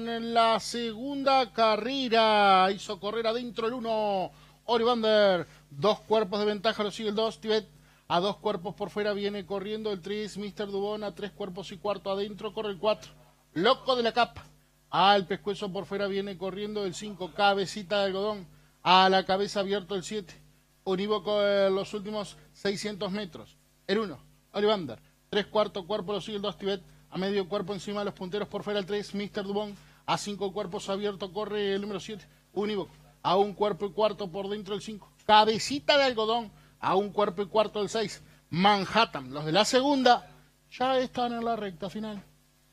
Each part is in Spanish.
en la segunda carrera. Hizo correr adentro el 1. Oribander. Dos cuerpos de ventaja lo sigue el 2. Tibet a dos cuerpos por fuera viene corriendo el 3. Mr. Dubón a tres cuerpos y cuarto adentro. Corre el 4. Loco de la capa. Al pescuezo por fuera viene corriendo el 5. Cabecita de algodón. A la cabeza abierto el 7. Unívoco en los últimos 600 metros. El 1. Olivander. Tres cuartos cuerpos lo sigue el 2. Tibet a medio cuerpo encima de los punteros por fuera el 3, Mr. Dubón, a cinco cuerpos abiertos corre el número 7, Unívoco. a un cuerpo y cuarto por dentro el 5, Cabecita de Algodón, a un cuerpo y cuarto el 6, Manhattan, los de la segunda ya están en la recta final.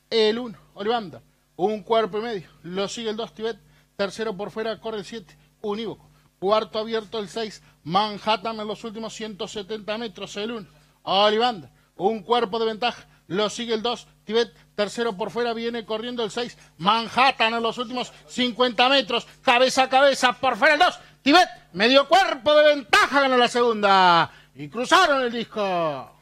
El 1, Olivanda, un cuerpo y medio, lo sigue el 2, Tibet, tercero por fuera corre el 7, Unívoco. cuarto abierto el 6, Manhattan en los últimos 170 metros el 1, Olivanda, un cuerpo de ventaja, lo sigue el 2, Tibet tercero por fuera, viene corriendo el 6, Manhattan en los últimos 50 metros, cabeza a cabeza, por fuera el 2, Tibet, medio cuerpo de ventaja, ganó la segunda y cruzaron el disco.